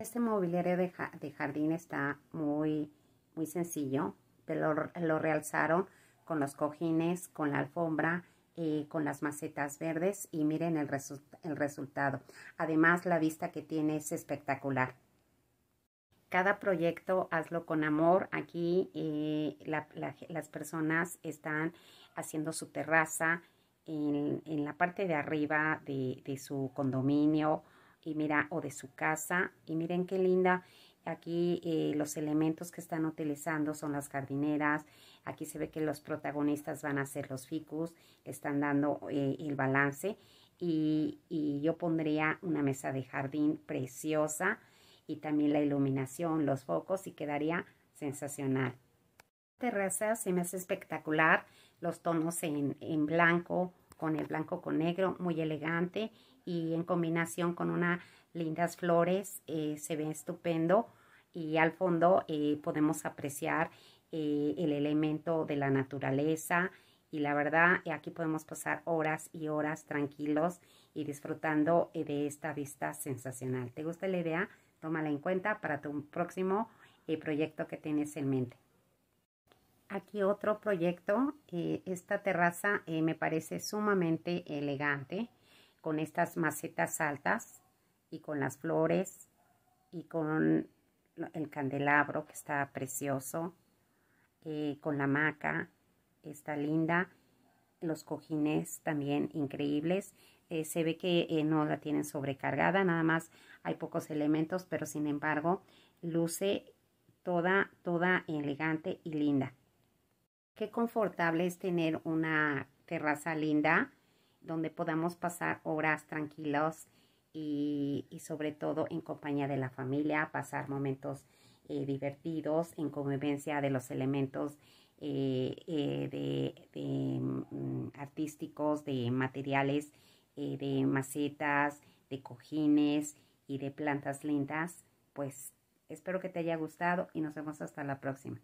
Este mobiliario de, jardín está muy, muy sencillo, pero lo, realzaron con los cojines, con la alfombra, eh, con las macetas verdes y miren el, resultado. Además la vista que tiene es espectacular. Cada proyecto hazlo con amor. Aquí eh, las personas están haciendo su terraza en, la parte de arriba de su condominio y mira, o de su casa. Y miren qué linda. Aquí eh, los elementos que están utilizando son las jardineras. Aquí se ve que los protagonistas van a ser los ficus. Están dando eh, el balance. Y, yo pondría una mesa de jardín preciosa. Y también la iluminación, los focos y quedaría sensacional. La terraza se me hace espectacular. Los tonos en blanco, con el blanco con negro, muy elegante y en combinación con unas lindas flores, eh, se ve estupendo y al fondo eh, podemos apreciar eh, el elemento de la naturaleza y la verdad aquí podemos pasar horas y horas tranquilos y disfrutando de esta vista sensacional. ¿Te gusta la idea? Tómala en cuenta para tu próximo proyecto que tienes en mente aquí otro proyecto. Eh, esta terraza eh, me parece sumamente elegante con estas macetas altas y con las flores y con el candelabro que está precioso, eh, con la maca, está linda, los cojines también increíbles. se ve que no la tienen sobrecargada, nada más hay pocos elementos, pero sin embargo luce toda, toda elegante y linda. Qué confortable es tener una terraza linda donde podamos pasar horas tranquilos y, sobre todo en compañía de la familia, pasar momentos eh, divertidos en convivencia de los elementos eh, eh, de, mm, artísticos, de materiales, de macetas, de cojines y de plantas lindas. Pues espero que te haya gustado y nos vemos hasta la próxima.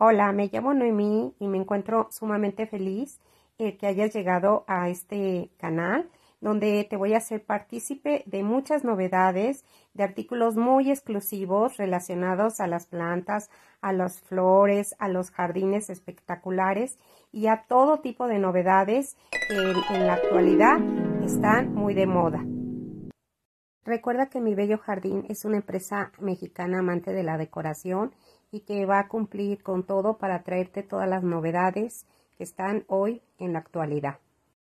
Hola, me llamo Noemí y me encuentro sumamente feliz eh, que hayas llegado a este canal donde te voy a hacer partícipe de muchas novedades, de artículos muy exclusivos relacionados a las plantas, a las flores, a los jardines espectaculares y a todo tipo de novedades que en la actualidad están muy de moda. Recuerda que Mi Bello Jardín es una empresa mexicana amante de la decoración y que va a cumplir con todo para traerte todas las novedades que están hoy en la actualidad.